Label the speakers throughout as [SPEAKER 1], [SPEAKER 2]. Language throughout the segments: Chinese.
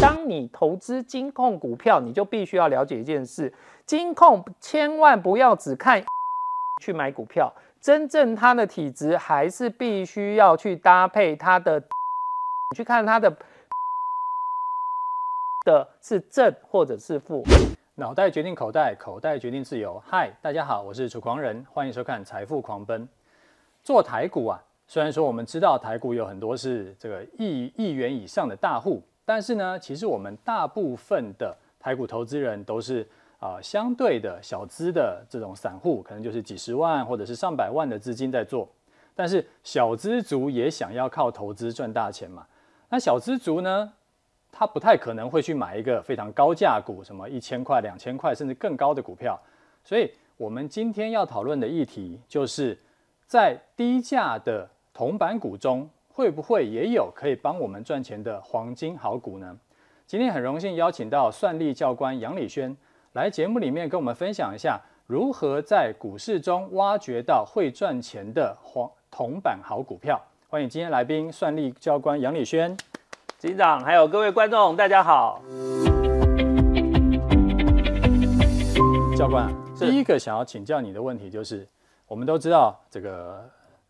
[SPEAKER 1] 当你投资金控股票，你就必须要了解一件事：金控千万不要只看 去买股票，真正它的体质还是必须要去搭配它的。去看它的
[SPEAKER 2] 的是正或者是负。脑袋决定口袋，口袋决定自由。嗨，大家好，我是楚狂人，欢迎收看《财富狂奔》。做台股啊，虽然说我们知道台股有很多是这个亿亿元以上的大户。但是呢，其实我们大部分的台股投资人都是啊相对的小资的这种散户，可能就是几十万或者是上百万的资金在做。但是小资族也想要靠投资赚大钱嘛，那小资族呢，他不太可能会去买一个非常高价股，什么一千块、两千块甚至更高的股票。所以，我们今天要讨论的议题就是在低价的铜板股中。会不会也有可以帮我们赚钱的黄金好股呢？今天很荣幸邀请到算力教官杨礼轩来节目里面跟我们分享一下如何在股市中挖掘到会赚钱的黄铜板好股票。欢迎今天来宾算力教官杨礼轩，警长还有各位观众，大家好。教官，第一个想要请教你的问题就是，我们都知道这个。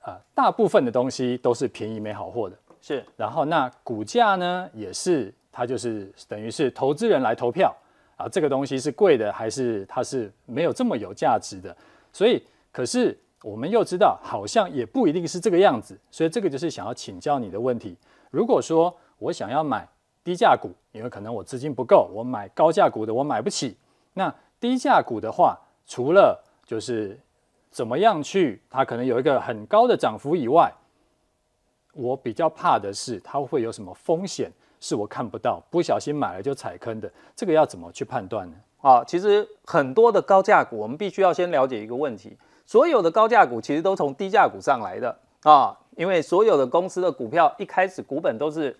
[SPEAKER 2] 啊，大部分的东西都是便宜没好货的，是。然后那股价呢，也是它就是等于是投资人来投票啊，这个东西是贵的还是它是没有这么有价值的。所以，可是我们又知道，好像也不一定是这个样子。所以这个就是想要请教你的问题。如果说我想要买低价股，因为可能我资金不够，我买高价股的我买不起。那低价股的话，除了就是。怎么样去？它可能有一个很高的涨幅以外，我比较怕的是它会有什么风险，是我看不到，不小心买了就踩坑的。这个要怎么去判断呢？啊，其实很多的高价股，我们必须要先了解一个问题：所有的高价股其实都从低价股上来的
[SPEAKER 1] 啊，因为所有的公司的股票一开始股本都是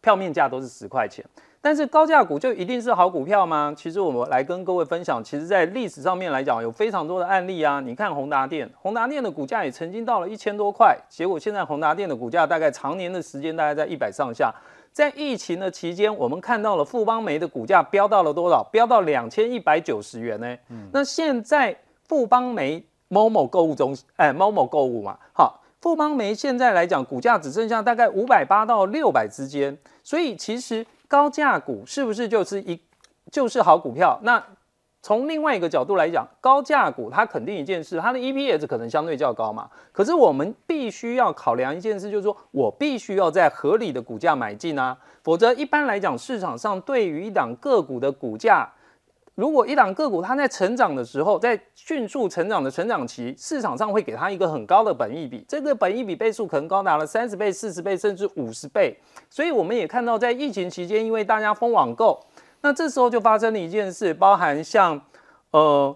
[SPEAKER 1] 票面价都是十块钱。但是高价股就一定是好股票吗？其实我们来跟各位分享，其实，在历史上面来讲，有非常多的案例啊。你看宏达电，宏达电的股价也曾经到了一千多块，结果现在宏达电的股价大概常年的时间大概在一百上下。在疫情的期间，我们看到了富邦煤的股价飙到了多少？飙到两千一百九十元呢。嗯。那现在富邦煤某某购物中心，哎，某某购物嘛，好。富邦煤现在来讲，股价只剩下大概五百八到六百之间，所以其实。高价股是不是就是一就是好股票？那从另外一个角度来讲，高价股它肯定一件事，它的 EPS 可能相对较高嘛。可是我们必须要考量一件事，就是说我必须要在合理的股价买进啊，否则一般来讲市场上对于一档个股的股价。如果一档个股它在成长的时候，在迅速成长的成长期，市场上会给它一个很高的本益比，这个本益比倍数可能高达了三十倍、四十倍，甚至五十倍。所以我们也看到，在疫情期间，因为大家封网购，那这时候就发生了一件事，包含像呃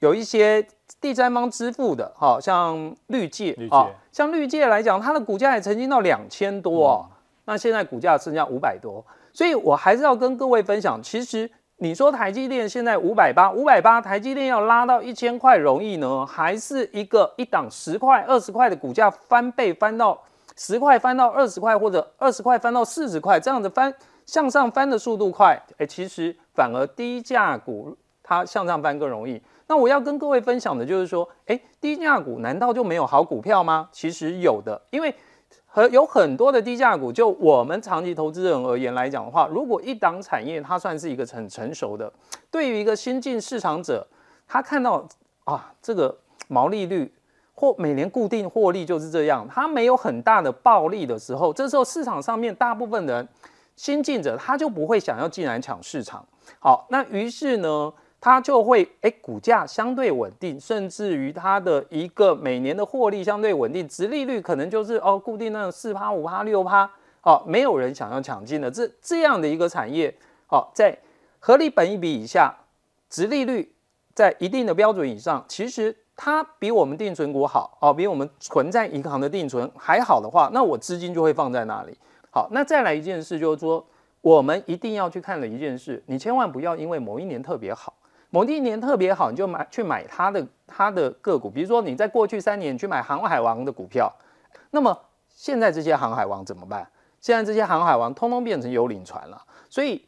[SPEAKER 1] 有一些第三方支付的，哈，像绿界啊，像绿界来讲，它的股价也曾经到两千多啊，那现在股价剩下五百多。所以我还是要跟各位分享，其实。你说台积电现在五百八，五百八，台积电要拉到一千块容易呢，还是一个一档十块、二十块的股价翻倍翻到十块，翻到二十块，或者二十块翻到四十块，这样子翻向上翻的速度快？哎，其实反而低价股它向上翻更容易。那我要跟各位分享的就是说，哎，低价股难道就没有好股票吗？其实有的，因为。和有很多的低价股，就我们长期投资人而言来讲的话，如果一档产业它算是一个很成熟的，对于一个新进市场者，他看到啊这个毛利率或每年固定获利就是这样，它没有很大的暴利的时候，这时候市场上面大部分人新进者他就不会想要进来抢市场。好，那于是呢？它就会哎，股价相对稳定，甚至于它的一个每年的获利相对稳定，值利率可能就是哦，固定那种四趴、五趴、六趴哦，没有人想要抢进的。这这样的一个产业哦，在合理本益比以下，值利率在一定的标准以上，其实它比我们定存股好哦，比我们存在银行的定存还好的话，那我资金就会放在那里。好，那再来一件事就是说，我们一定要去看的一件事，你千万不要因为某一年特别好。某一年特别好，你就买去买它的它的个股，比如说你在过去三年去买航海王的股票，那么现在这些航海王怎么办？现在这些航海王通通变成幽灵船了。所以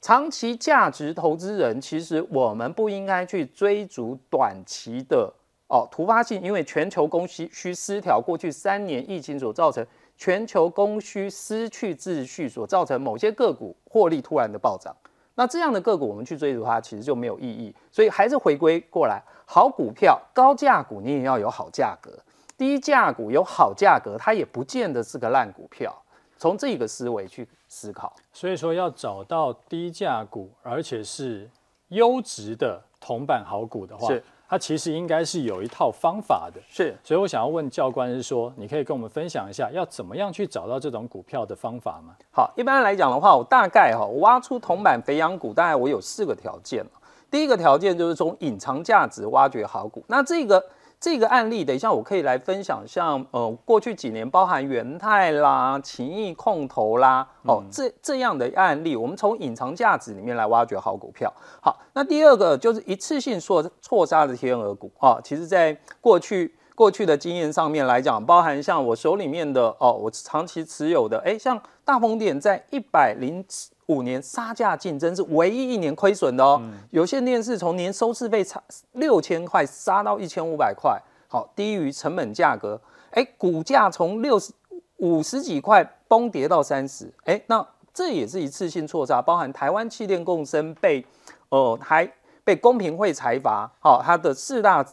[SPEAKER 1] 长期价值投资人，其实我们不应该去追逐短期的哦突发性，因为全球供需失调，过去三年疫情所造成全球供需失去秩序所造成某些个股获利突然的暴涨。那这样的个股，我们去追逐它，其实就没有意义。所以还是回归过来，好股票、高价股，你也要有好价格；低价股有
[SPEAKER 2] 好价格，它也不见得是个烂股票。从这个思维去思考。所以说，要找到低价股，而且是优质的铜板好股的话。它其实应该是有一套方法的，是，所以我想要问教官是说，你可以跟我们分享一下，要怎么样去找到这种股票的方法吗？好，一般来讲的话，我大概哈，我挖出铜板肥羊股，大概我有四个条件第一个条件就是从
[SPEAKER 1] 隐藏价值挖掘好股，那这个。这个案例，等一下我可以来分享，像呃过去几年包含元泰啦、情谊控投啦，哦这这样的案例，我们从隐藏价值里面来挖掘好股票。好，那第二个就是一次性错错杀的天鹅股啊，其实在过去过去的经验上面来讲，包含像我手里面的哦，我长期持有的哎，像大风点在一百零七。五年杀价竞争是唯一一年亏损的哦。有线电视从年收视费差六千块杀到一千五百块，好低于成本价格。哎，股价从六十五十几块崩跌到三十。哎，那这也是一次性错杀，包含台湾气电共生被，呃，还被公平会裁罚。好，它的四大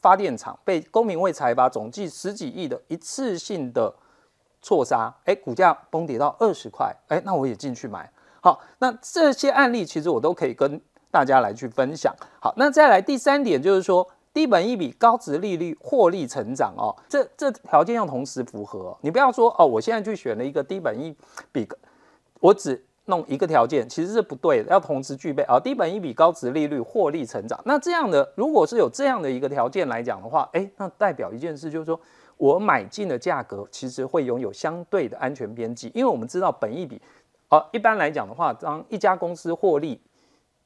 [SPEAKER 1] 发电厂被公平会裁罚，总计十几亿的一次性的错杀。哎，股价崩跌到二十块。哎，那我也进去买。好，那这些案例其实我都可以跟大家来去分享。好，那再来第三点就是说，低本一比高值利率获利成长哦，这这条件要同时符合。你不要说哦，我现在去选了一个低本一比，我只弄一个条件，其实是不对，的，要同时具备啊。低本一比高值利率获利成长，那这样的如果是有这样的一个条件来讲的话，哎，那代表一件事就是说，我买进的价格其实会拥有相对的安全边际，因为我们知道本一比。好，一般来讲的话，当一家公司获利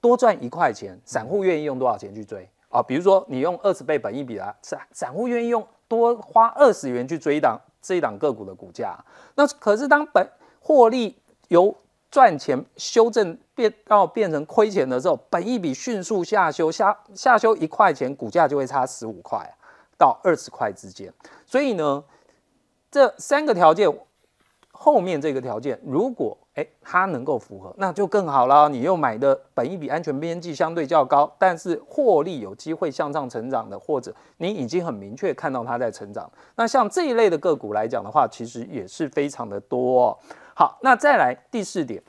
[SPEAKER 1] 多赚一块钱，散户愿意用多少钱去追啊？比如说，你用二十倍本一比来，啊，散户愿意用多花二十元去追一档这一档个股的股价。那可是当本获利由赚钱修正变到变成亏钱的时候，本一笔迅速下修下下修一块钱，股价就会差十五块到二十块之间。所以呢，这三个条件后面这个条件如果。哎，它能够符合，那就更好了。你又买的本一比安全边际相对较高，但是获利有机会向上成长的，或者你已经很明确看到它在成长。那像这一类的个股来讲的话，其实也是非常的多。好，那再来第四点，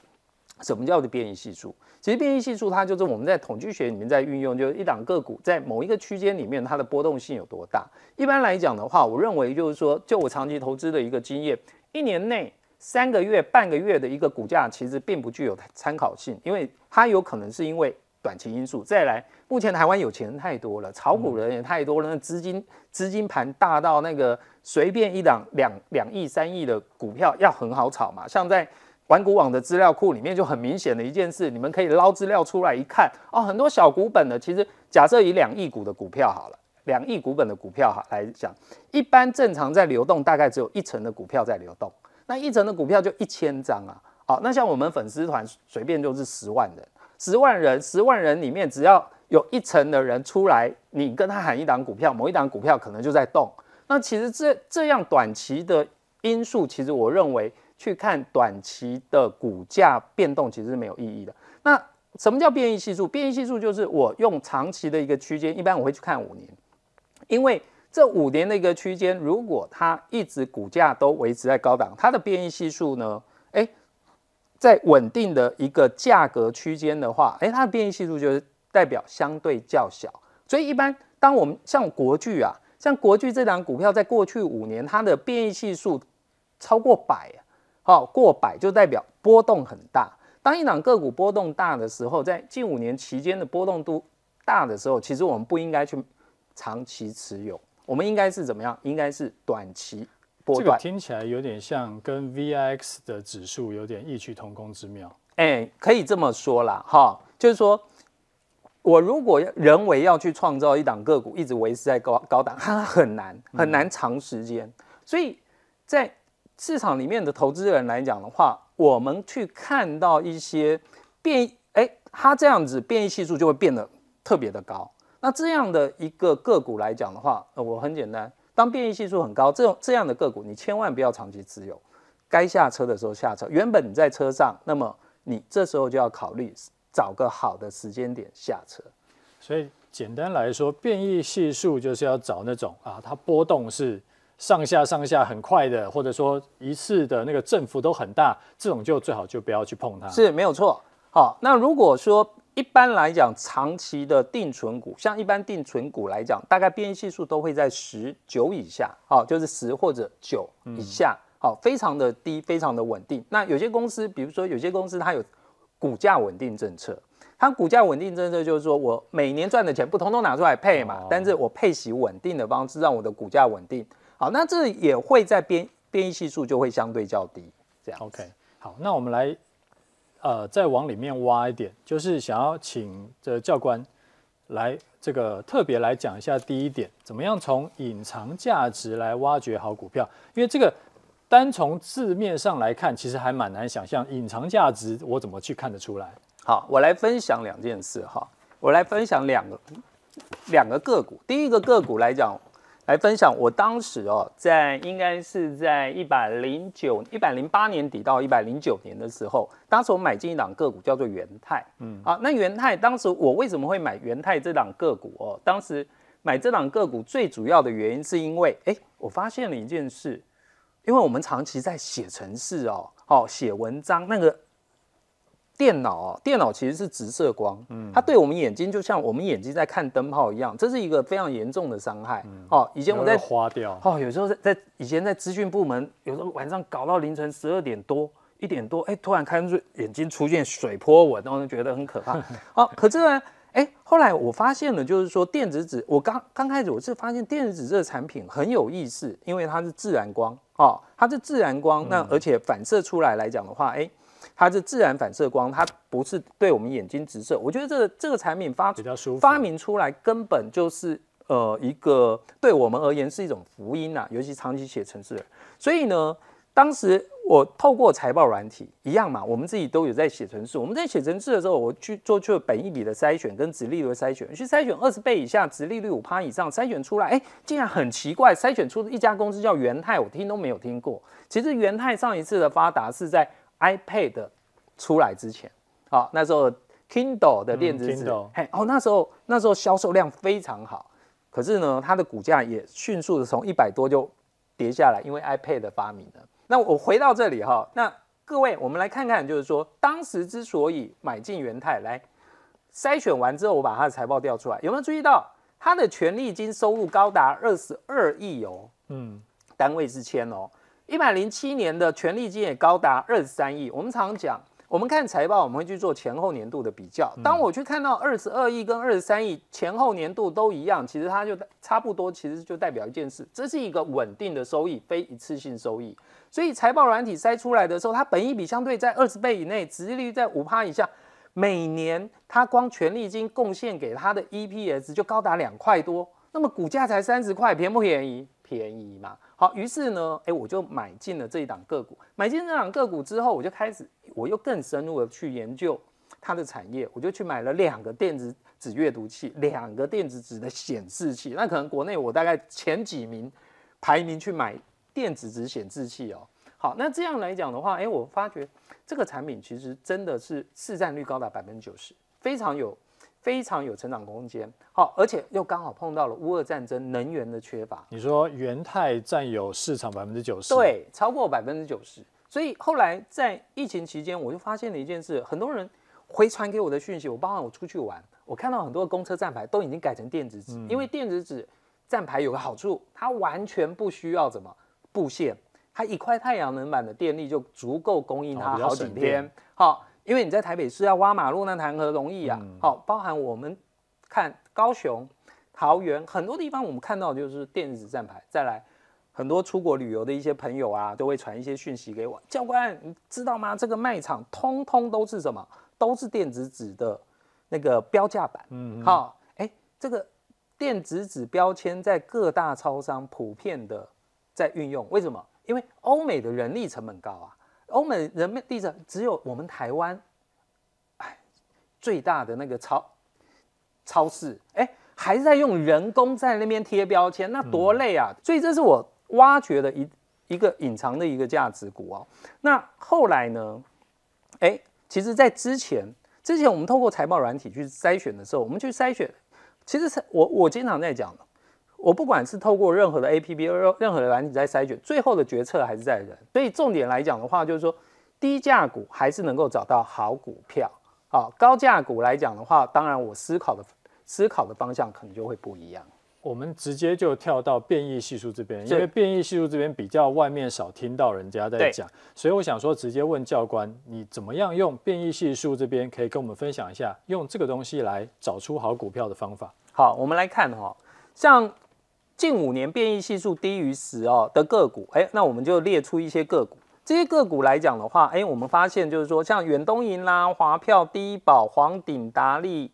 [SPEAKER 1] 什么叫变异系数？其实变异系数它就是我们在统计学里面在运用，就是一档个股在某一个区间里面它的波动性有多大。一般来讲的话，我认为就是说，就我长期投资的一个经验，一年内。三个月、半个月的一个股价，其实并不具有参考性，因为它有可能是因为短期因素。再来，目前台湾有钱人太多了，炒股人也太多了，那资金资金盘大到那个随便一档两两亿、三亿的股票要很好炒嘛？像在玩股网的资料库里面，就很明显的一件事，你们可以捞资料出来一看哦，很多小股本的，其实假设以两亿股的股票好了，两亿股本的股票哈来讲，一般正常在流动大概只有一成的股票在流动。那一层的股票就一千张啊，好，那像我们粉丝团随便就是十万人，十万人，十万人里面只要有一层的人出来，你跟他喊一档股票，某一档股票可能就在动。那其实这这样短期的因素，其实我认为去看短期的股价变动其实是没有意义的。那什么叫变异系数？变异系数就是我用长期的一个区间，一般我会去看五年，因为。这五年的一个区间，如果它一直股价都维持在高档，它的变异系数呢？哎，在稳定的一个价格区间的话，哎，它的变异系数就是代表相对较小。所以一般当我们像国剧啊，像国剧这档股票，在过去五年它的变异系数超过百，好过百就代表波动很大。当一档个股波动大的时候，在近五年期间的波动度大的时候，其实我们不应该去长期持有。我们应该是怎么样？应该是短期
[SPEAKER 2] 波段。这个听起来有点像跟 VIX 的指数有点异曲同工之妙。
[SPEAKER 1] 哎，可以这么说啦，哈，就是说，我如果要人为要去创造一档个股一直维持在高高档，它很难，很难长时间。所以在市场里面的投资人来讲的话，我们去看到一些变，哎，它这样子变异系数就会变得特别的高。那这样的一个个股来讲的话，呃，我很简单，当变异系数很高，这种这样的个股，你千万不要长期持有，该下车的时候下车。原本你在车上，那么你
[SPEAKER 2] 这时候就要考虑找个好的时间点下车。所以简单来说，变异系数就是要找那种啊，它波动是上下上下很快的，或者说一次的那个振幅都很大，这种就最好就不要去碰它。是没有错。好，那如果说。一般来讲，长期的定存股，像一般
[SPEAKER 1] 定存股来讲，大概变异系数都会在十九以下，好，就是十或者九以下，好，非常的低，非常的稳定。那有些公司，比如说有些公司它有股价稳定政策，它股价稳定政策就是说我每年赚的钱不通通拿出来配嘛，但是我配息稳定的方式让我的股价稳定，好，那这也会在
[SPEAKER 2] 变变异系数就会相对较低，这样。OK，好，那我们来。呃，再往里面挖一点，就是想要请这教官来这个特别来讲一下第一点，怎么样从隐藏价值来挖掘好股票？因为这个单从字面上来看，其实还蛮难想象隐藏价值，我怎么去看得出来？好，我来分享两件事哈，我来分享两个
[SPEAKER 1] 两个个股。第一个个股来讲。来分享，我当时哦，在应该是在一百零九、一百零八年底到一百零九年的时候，当时我买进一档个股叫做元泰，嗯，啊，那元泰当时我为什么会买元泰这档个股哦？当时买这档个股最主要的原因是因为，哎，我发现了一件事，因为我们长期在写城市哦，哦，写文章那个。电脑，电脑其实是直射光，它对我们眼睛就像我们眼睛在看灯泡一样，这是一个非常严重的伤害。哦，以前我在花掉，哦，有时候在在以前在资讯部门，有时候晚上搞到凌晨十二点多、一点多，哎，突然看出眼睛出现水波纹，然后觉得很可怕。哦，可是呢，哎，后来我发现了，就是说电子纸，我刚刚开始我是发现电子纸这产品很有意思，因为它是自然光，哦，它是自然光，那而且反射出来来讲的话，哎。它是自然反射光，它不是对我们眼睛直射。我觉得这个这个产品发发明出来，根本就是呃一个对我们而言是一种福音呐，尤其长期写程式人。所以呢，当时我透过财报软体一样嘛，我们自己都有在写程式。我们在写程式的时候，我去做去本一笔的筛选跟直利率的筛选，去筛选二十倍以下、直利率五趴以上，筛选出来，哎，竟然很奇怪，筛选出一家公司叫元泰，我听都没有听过。其实元泰上一次的发达是在。iPad 出来之前，好，那时候 Kindle 的电子纸，嘿，哦，那时候那时候销售量非常好，可是呢，它的股价也迅速的从一百多就跌下来，因为 iPad 的发明了。那我回到这里哈，那各位，我们来看看，就是说当时之所以买进元泰，来筛选完之后，我把它的财报调出来，有没有注意到它的权利金收入高达二十二亿哦，嗯，单位是千哦。一百零七年的权利金也高达二十三亿。我们常讲，我们看财报，我们会去做前后年度的比较。当我去看到二十二亿跟二十三亿前后年度都一样，其实它就差不多，其实就代表一件事，这是一个稳定的收益，非一次性收益。所以财报软体筛出来的时候，它本益比相对在二十倍以内，殖利率在五趴以下，每年它光权利金贡献给它的 EPS 就高达两块多，那么股价才三十块，便不便宜？便宜嘛，好，于是呢，哎，我就买进了这一档个股。买进这档个股之后，我就开始，我又更深入的去研究它的产业，我就去买了两个电子纸阅读器，两个电子纸的显示器。那可能国内我大概前几名排名去买电子纸显示器哦。好，那这样来讲的话，哎，我发觉这个产品其实真的是市占率高达百分之九十，非常有。非常有成长空间，好，而且又刚好碰到了乌俄战争能源的缺乏。你说元泰占有市场百分之九十，对，超过百分之九十。所以后来在疫情期间，我就发现了一件事，很多人回传给我的讯息，我包含我出去玩，我看到很多公车站牌都已经改成电子纸，因为电子纸站牌有个好处，它完全不需要怎么布线，它一块太阳能板的电力就足够供应它好几天。好。因为你在台北市要挖马路，那谈何容易啊！好，包含我们看高雄、桃园很多地方，我们看到就是电子站牌。再来，很多出国旅游的一些朋友啊，都会传一些讯息给我教官，你知道吗？这个卖场通通都是什么？都是电子纸的那个标价板。嗯，好，哎，这个电子纸标签在各大超商普遍的在运用，为什么？因为欧美的人力成本高啊。欧美人民地震，只有我们台湾，哎，最大的那个超超市，哎，还在用人工在那边贴标签，那多累啊！所以这是我挖掘的一一个隐藏的一个价值股哦。那后来呢？哎，其实，在之前之前，我们透过财报软体去筛选的时候，我们去筛选，其实是我我经常在讲。我不管是透过任何的 A P P 任何的软体在筛选，最后的决策还是在人。所以重点来讲的话，就是说低价股还是能够找到好股
[SPEAKER 2] 票。好，高价股来讲的话，当然我思考的思考的方向可能就会不一样。我们直接就跳到变异系数这边，因为变异系数这边比较外面少听到人家在讲，所以我想说直接问教官，你怎么样用变异系数这边可以跟我们分享一下，用这个东西来找出好股票的方法？好，我们来看哈，像。近五年变异系数低于十哦的个股，哎，那我
[SPEAKER 1] 们就列出一些个股。这些个股来讲的话，哎，我们发现就是说，像远东银啦、华票、低保、黄鼎、达利、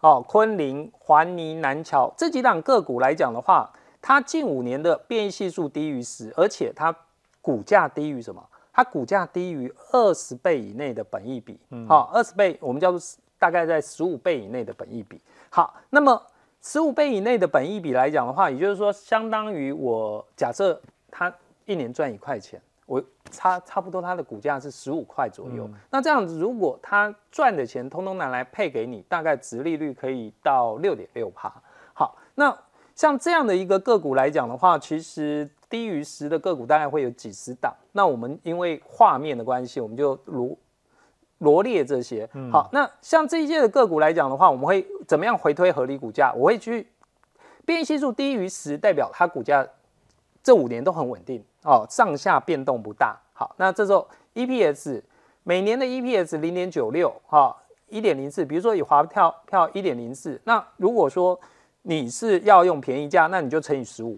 [SPEAKER 1] 哦、昆凌、环泥、南桥这几档个股来讲的话，它近五年的变异系数低于十，而且它股价低于什么？它股价低于二十倍以内的本益比。好，二十倍我们叫做大概在十五倍以内的本益比。好，那么。十五倍以内的本益比来讲的话，也就是说，相当于我假设它一年赚一块钱，我差差不多它的股价是十五块左右。那这样子，如果它赚的钱通通拿来配给你，大概值利率可以到六点六帕。好，那像这样的一个个股来讲的话，其实低于十的个股大概会有几十档。那我们因为画面的关系，我们就如。罗列这些，好，那像这一些的个股来讲的话，我们会怎么样回推合理股价？我会去，变异系数低于十，代表它股价这五年都很稳定哦，上下变动不大。好，那这时候 EPS 每年的 EPS 零点九六哈，一点零四，比如说以华票票一点零四，那如果说你是要用便宜价，那你就乘以十五，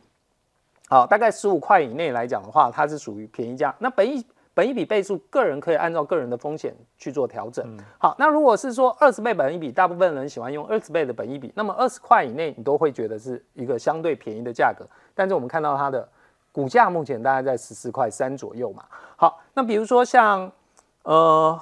[SPEAKER 1] 好，大概十五块以内来讲的话，它是属于便宜价。那本意。本一笔倍数，个人可以按照个人的风险去做调整。好，那如果是说二十倍本一笔，大部分人喜欢用二十倍的本一笔，那么二十块以内你都会觉得是一个相对便宜的价格。但是我们看到它的股价目前大概在十四块三左右嘛。好，那比如说像呃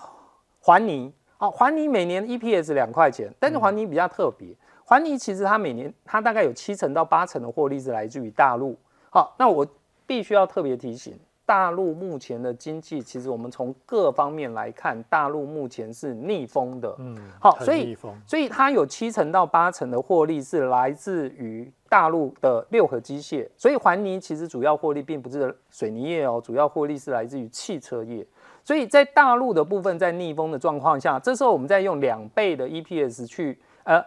[SPEAKER 1] 环尼，好，环尼每年 EPS 两块钱，但是环尼比较特别，环尼其实它每年它大概有七成到八成的获利是来自于大陆。好，那我必须要特别提醒。大陆目前的经济，其实我们从各方面来看，大陆目前是逆风的。嗯，好，所以所以它有七成到八成的获利是来自于大陆的六合机械，所以环泥其实主要获利并不是水泥业哦，主要获利是来自于汽车业。所以在大陆的部分在逆风的状况下，这时候我们再用两倍的 EPS 去呃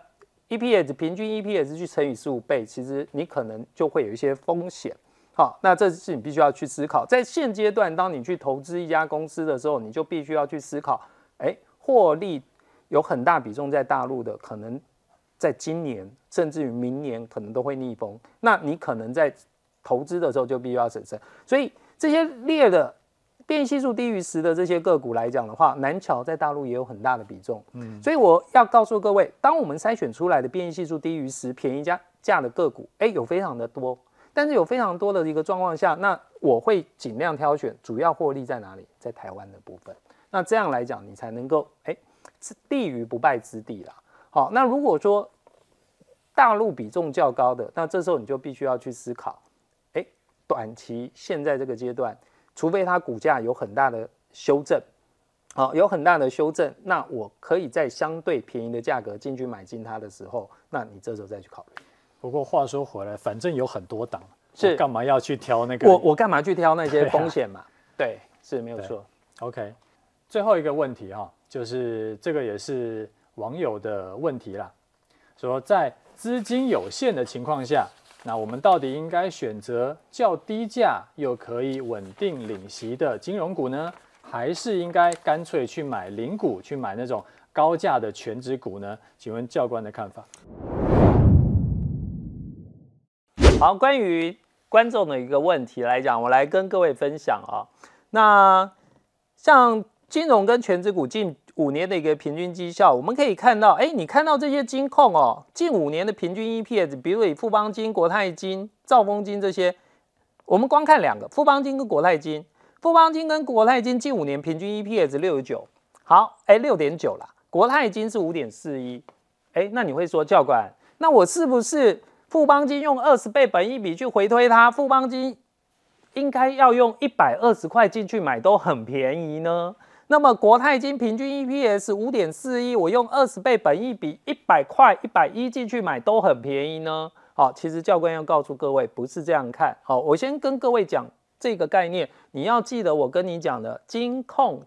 [SPEAKER 1] EPS 平均 EPS 去乘以十五倍，其实你可能就会有一些风险。好，那这是你必须要去思考。在现阶段，当你去投资一家公司的时候，你就必须要去思考：，哎，获利有很大比重在大陆的，可能在今年甚至于明年可能都会逆风。那你可能在投资的时候就必须要谨慎。所以，这些列的变异系数低于十的这些个股来讲的话，南桥在大陆也有很大的比重。嗯，所以我要告诉各位，当我们筛选出来的变异系数低于十、便宜价价的个股，哎，有非常的多。但是有非常多的一个状况下，那我会尽量挑选主要获利在哪里，在台湾的部分。那这样来讲，你才能够哎立于不败之地啦。好，那如果说大陆比重较高的，那这时候你就必须要去思考，哎，短期现在这个阶段，除非它股价有很大的修正，好，有很大的修正，那我可以在相对便宜的价格进去买进它的时候，那你这时候再去考虑。
[SPEAKER 2] 不过话说回来，反正有很多档，是干嘛要去挑那个？我我干嘛去挑那些风险嘛？对，是没有错。OK，最后一个问题哈，就是这个也是网友的问题啦，说在资金有限的情况下，那我们到底应该选择较低价又可以稳定领息的金融股呢，还是应该干脆去买零股，去买那种高价的全值股呢？请问教官的看法？好，关于观众的一个问题来讲，我来跟各位分
[SPEAKER 1] 享啊。那像金融跟全职股近五年的一个平均绩效，我们可以看到，哎，你看到这些金控哦，近五年的平均 EPS，比如以富邦金、国泰金、兆丰金这些，我们光看两个，富邦金跟国泰金，富邦金跟国泰金近五年平均 EPS 六十九，好，哎，六点九了，国泰金是五点四一，哎，那你会说教官，那我是不是？富邦金用二十倍本一笔去回推它，富邦金应该要用一百二十块进去买都很便宜呢。那么国泰金平均 EPS 五点四一，我用二十倍本一笔一百块一百一进去买都很便宜呢。好，其实教官要告诉各位，不是这样看。好，我先跟各位讲这个概念，你要记得我跟你讲的金控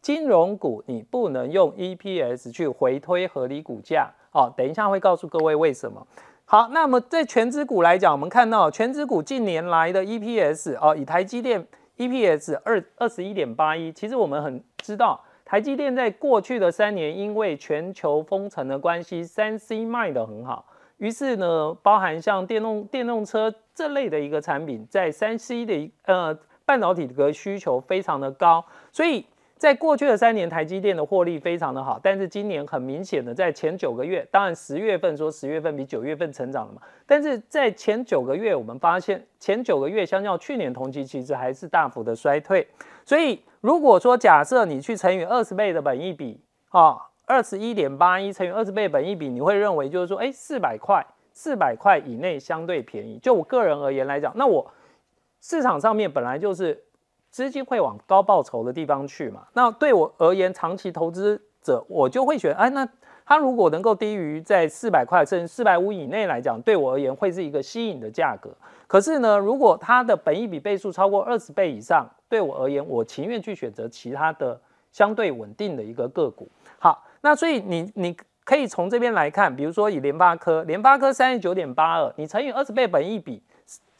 [SPEAKER 1] 金融股，你不能用 EPS 去回推合理股价。好，等一下会告诉各位为什么。好，那么在全资股来讲，我们看到全资股近年来的 EPS 哦，以台积电 EPS 二二十一点八一，其实我们很知道，台积电在过去的三年，因为全球封城的关系，三 C 卖得很好，于是呢，包含像电动电动车这类的一个产品，在三 C 的呃半导体的个需求非常的高，所以。在过去的三年，台积电的获利非常的好，但是今年很明显的在前九个月，当然十月份说十月份比九月份成长了嘛，但是在前九个月，我们发现前九个月相较去年同期其实还是大幅的衰退，所以如果说假设你去乘以二十倍的本益比，啊，二十一点八一乘以二十倍本益比，你会认为就是说，哎，四百块，四百块以内相对便宜，就我个人而言来讲，那我市场上面本来就是。资金会往高报酬的地方去嘛？那对我而言，长期投资者我就会选哎，那它如果能够低于在四百块甚至四百五以内来讲，对我而言会是一个吸引的价格。可是呢，如果它的本益比倍数超过二十倍以上，对我而言，我情愿去选择其他的相对稳定的一个个股。好，那所以你你可以从这边来看，比如说以联发科，联发科三十九点八二，你乘以二十倍本益比。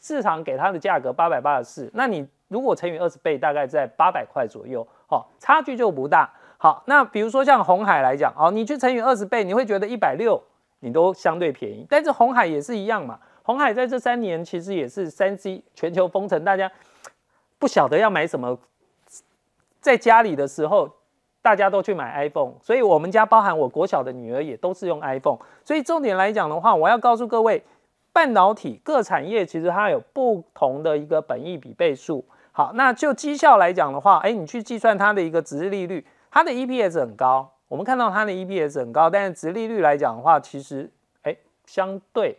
[SPEAKER 1] 市场给它的价格八百八十四，那你如果乘以二十倍，大概在八百块左右，好，差距就不大。好，那比如说像红海来讲，哦，你去乘以二十倍，你会觉得一百六你都相对便宜，但是红海也是一样嘛。红海在这三年其实也是三 C 全球封城，大家不晓得要买什么，在家里的时候大家都去买 iPhone，所以我们家包含我国小的女儿也都是用 iPhone，所以重点来讲的话，我要告诉各位。半导体各产业其实它有不同的一个本益比倍数。好，那就绩效来讲的话，哎，你去计算它的一个值利率，它的 EPS 很高，我们看到它的 EPS 很高，但是值利率来讲的话，其实哎，相对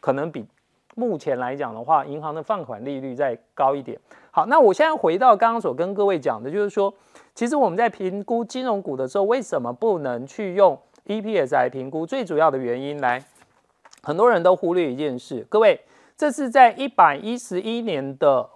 [SPEAKER 1] 可能比目前来讲的话，银行的放款利率再高一点。好，那我现在回到刚刚所跟各位讲的，就是说，其实我们在评估金融股的时候，为什么不能去用 EPS 来评估？最主要的原因来。很多人都忽略一件事，各位，这是在一百一十一年的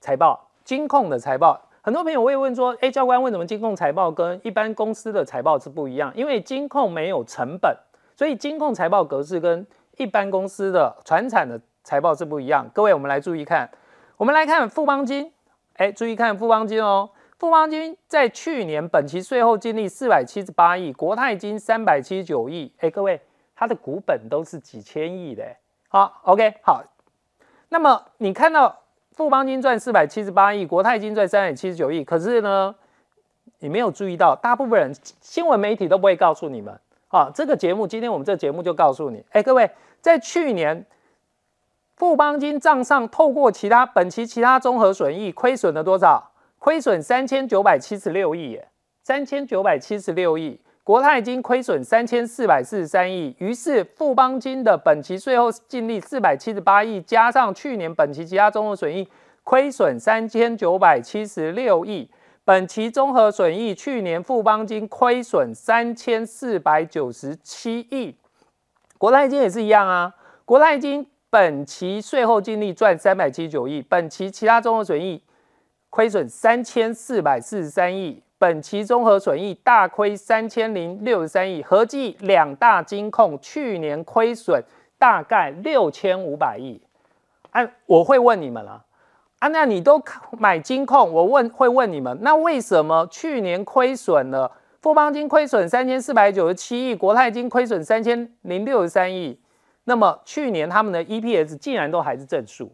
[SPEAKER 1] 财报，金控的财报。很多朋友会问说，哎，教官，为什么金控财报跟一般公司的财报是不一样？因为金控没有成本，所以金控财报格式跟一般公司的传产的财报是不一样。各位，我们来注意看，我们来看富邦金，哎，注意看富邦金哦，富邦金在去年本期税后净利四百七十八亿，国泰金三百七十九亿，哎，各位。它的股本都是几千亿的，好，OK，好。那么你看到富邦金赚四百七十八亿，国泰金赚三百七十九亿，可是呢，你没有注意到，大部分人新闻媒体都不会告诉你们。啊，这个节目，今天我们这节目就告诉你。哎，各位，在去年富邦金账上透过其他本期其他综合损益亏损了多少？亏损三千九百七十六亿，三千九百七十六亿。国泰金亏损三千四百四十三亿，于是富邦金的本期税后净利四百七十八亿，加上去年本期其他综合损益亏损三千九百七十六亿，本期综合损益去年富邦金亏损三千四百九十七亿。国泰金也是一样啊，国泰金本期税后净利赚三百七十九亿，本期其他综合损益亏损三千四百四十三亿。本期综合损益大亏三千零六十三亿，合计两大金控去年亏损大概六千五百亿。哎，我会问你们了，啊，那你都买金控，我问会问你们，那为什么去年亏损了富邦金亏损三千四百九十七亿，国泰金亏损三千零六十三亿？那么去年他们的 EPS 竟然都还是正数，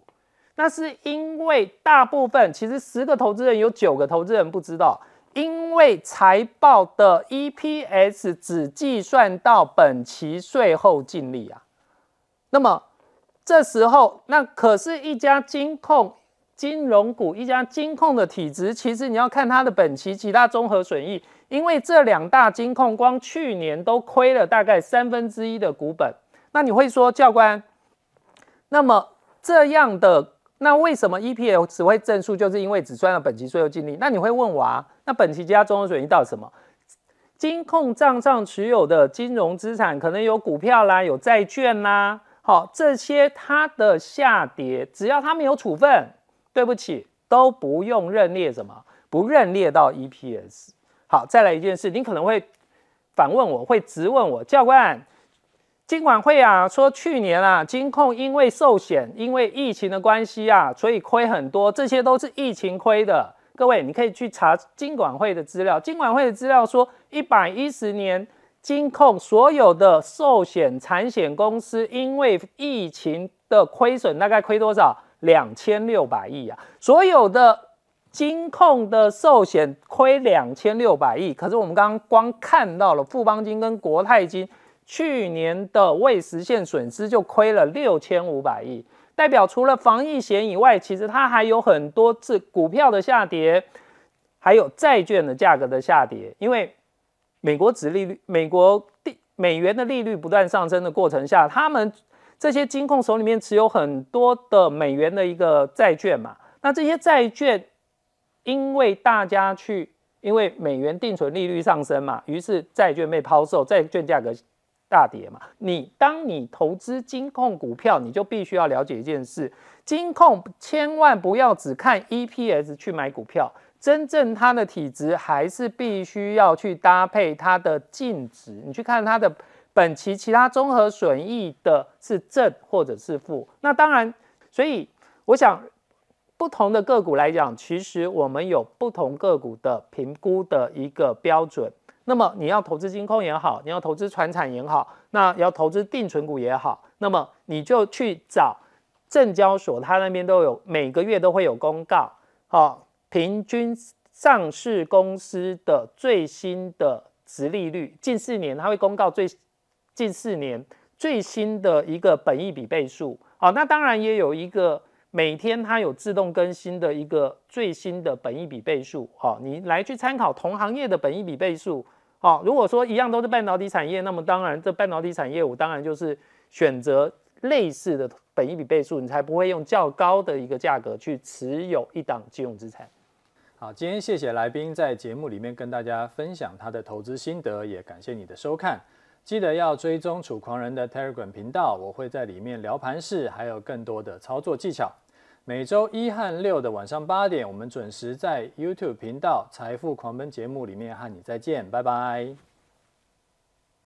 [SPEAKER 1] 那是因为大部分其实十个投资人有九个投资人不知道。因为财报的 EPS 只计算到本期税后净利啊，那么这时候那可是一家金控金融股，一家金控的体值，其实你要看它的本期其他综合损益，因为这两大金控光去年都亏了大概三分之一的股本，那你会说教官，那么这样的。那为什么 EPS 只会正数？就是因为只算了本期税后净利。那你会问啊？那本期加综合损益到什么？金控账上持有的金融资产，可能有股票啦，有债券啦，好，这些它的下跌，只要它没有处分，对不起，都不用认列什么，不认列到 EPS。好，再来一件事，你可能会反问我，会质问我，教官。金管会啊，说去年啊，金控因为寿险，因为疫情的关系啊，所以亏很多，这些都是疫情亏的。各位，你可以去查金管会的资料，金管会的资料说，一百一十年金控所有的寿险、产险公司，因为疫情的亏损大概亏多少？两千六百亿啊！所有的金控的寿险亏两千六百亿。可是我们刚刚光看到了富邦金跟国泰金。去年的未实现损失就亏了六千五百亿，代表除了防疫险以外，其实它还有很多次股票的下跌，还有债券的价格的下跌。因为美国指利率、美国定美元的利率不断上升的过程下，他们这些金控手里面持有很多的美元的一个债券嘛，那这些债券因为大家去因为美元定存利率上升嘛，于是债券被抛售，债券价格。大跌嘛，你当你投资金控股票，你就必须要了解一件事，金控千万不要只看 EPS 去买股票，真正它的体值还是必须要去搭配它的净值，你去看它的本期其他综合损益的是正或者是负。那当然，所以我想不同的个股来讲，其实我们有不同个股的评估的一个标准。那么你要投资金控也好，你要投资船产也好，那要投资定存股也好，那么你就去找证交所，它那边都有，每个月都会有公告，好，平均上市公司的最新的值利率，近四年它会公告最近四年最新的一个本益比倍数，好，那当然也有一个每天它有自动更新的一个最新的本益比倍数，好，你来去参考同行业的本益比倍数。好，如果说一样都是半导体产业，那么当然这半导体产业，我当然就是选择类似的本一笔倍数，你才不会用较高的一个价格去持有一档金融资
[SPEAKER 2] 产。好，今天谢谢来宾在节目里面跟大家分享他的投资心得，也感谢你的收看。记得要追踪楚狂人的 Telegram 频道，我会在里面聊盘势，还有更多的操作技巧。每周一和六的晚上八点，我们准时在 YouTube 频道《财富狂奔》节目里面和你再见，拜拜。